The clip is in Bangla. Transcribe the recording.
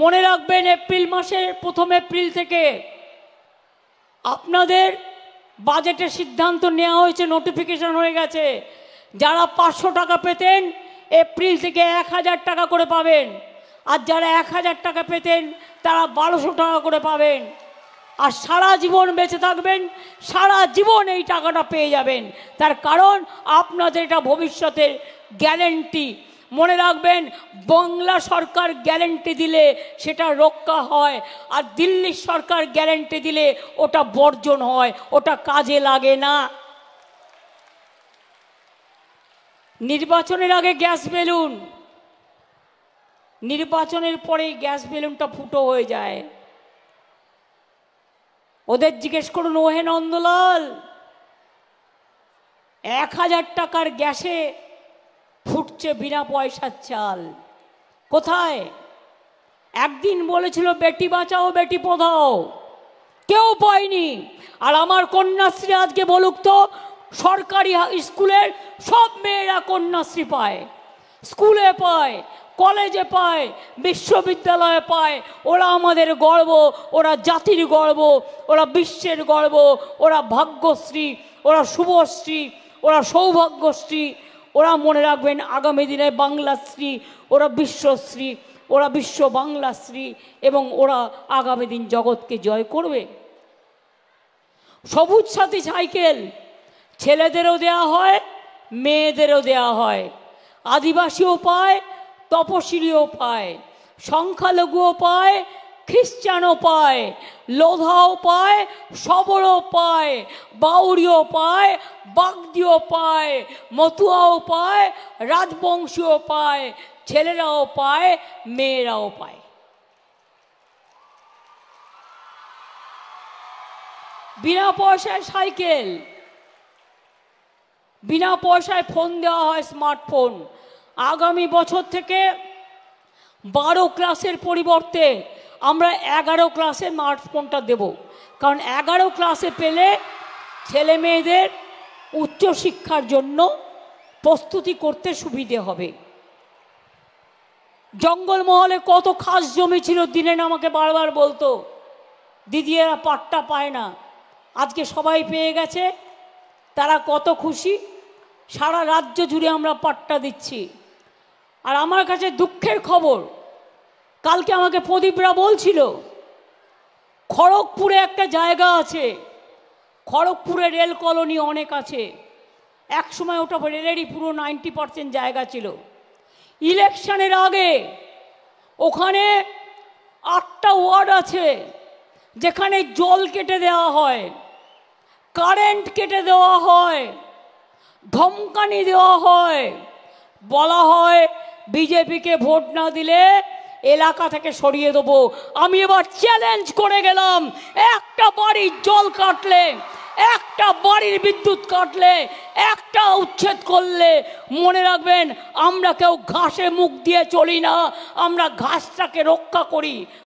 মনে রাখবেন এপ্রিল মাসের প্রথম এপ্রিল থেকে আপনাদের বাজেটের সিদ্ধান্ত নেওয়া হয়েছে নোটিফিকেশন হয়ে গেছে যারা পাঁচশো টাকা পেতেন এপ্রিল থেকে এক হাজার টাকা করে পাবেন আর যারা এক হাজার টাকা পেতেন তারা বারোশো টাকা করে পাবেন আর সারা জীবন বেঁচে থাকবেন সারা জীবন এই টাকাটা পেয়ে যাবেন তার কারণ আপনাদের এটা ভবিষ্যতের গ্যারেন্টি মনে রাখবেন বাংলা সরকার গ্যারেন্টি দিলে সেটা রক্ষা হয় আর দিল্লির সরকার গ্যারেন্টি দিলে ওটা বর্জন হয় ওটা কাজে লাগে না নির্বাচনের আগে গ্যাস বেলুন নির্বাচনের পরেই গ্যাস বেলুনটা ফুটো হয়ে যায় ওদের জিজ্ঞেস করুন ওহে নন্দলাল এক হাজার টাকার গ্যাসে ফুটছে বিনা পয়সার চাল কোথায় একদিন বলেছিল বেটি বাঁচাও বেটি পোধাও কেউ পায়নি আর আমার কন্যাশ্রী আজকে বলুক তো সরকারি স্কুলের সব মেয়েরা কন্যাশ্রী পায় স্কুলে পায় কলেজে পায় বিশ্ববিদ্যালয়ে পায় ওরা আমাদের গর্ব ওরা জাতির গর্ব ওরা বিশ্বের গর্ব ওরা ভাগ্যশ্রী ওরা শুভশ্রী ওরা সৌভাগ্যশ্রী ওরা মনে রাখবেন আগামী দিনে বাংলাশ্রী ওরা বিশ্বশ্রী ওরা বিশ্ব বাংলাশ্রী এবং ওরা আগামী দিন জগৎকে জয় করবে সবুজ সাথী সাইকেল ছেলেদেরও দেয়া হয় মেয়েদেরও দেয়া হয় আদিবাসীও পায় তপশিলিও পায় সংখ্যালঘুও পায় খ্রিস্টানও পায় লোধাও পায় সবরও পায় বাউরিও পায় বাগদিও পায় মতুয়াও পায় রাজবংশীয় পায় ছেলেরাও পায় মেয়েরাও পায় বিনা পয়সায় সাইকেল বিনা পয়সায় ফোন দেওয়া হয় স্মার্টফোন আগামী বছর থেকে বারো ক্লাসের পরিবর্তে আমরা এগারো ক্লাসে স্মার্ট ফোনটা দেব কারণ এগারো ক্লাসে পেলে ছেলে মেয়েদের উচ্চশিক্ষার জন্য প্রস্তুতি করতে সুবিধে হবে জঙ্গলমহলে কত খাস জমি ছিল না আমাকে বারবার বলতো দিদি এরা পাট্টা পায় না আজকে সবাই পেয়ে গেছে তারা কত খুশি সারা রাজ্য জুড়ে আমরা পাট্টা দিচ্ছি আর আমার কাছে দুঃখের খবর কালকে আমাকে প্রদীপরা বলছিল খড়গপুরে একটা জায়গা আছে খড়গপুরে রেল কলোনি অনেক আছে এক সময় ওটা রেলেরই পুরো নাইনটি পারসেন্ট জায়গা ছিল ইলেকশনের আগে ওখানে আটটা ওয়ার্ড আছে যেখানে জল কেটে দেওয়া হয় কারেন্ট কেটে দেওয়া হয় ধমকানি দেওয়া হয় বলা হয় বিজেপিকে ভোট না দিলে এলাকা থেকে সরিয়ে দেবো আমি এবার চ্যালেঞ্জ করে গেলাম একটা বাড়ির জল কাটলে একটা বাড়ির বিদ্যুৎ কাটলে একটা উচ্ছেদ করলে মনে রাখবেন আমরা কেউ ঘাসে মুখ দিয়ে চলি না আমরা ঘাসটাকে রক্ষা করি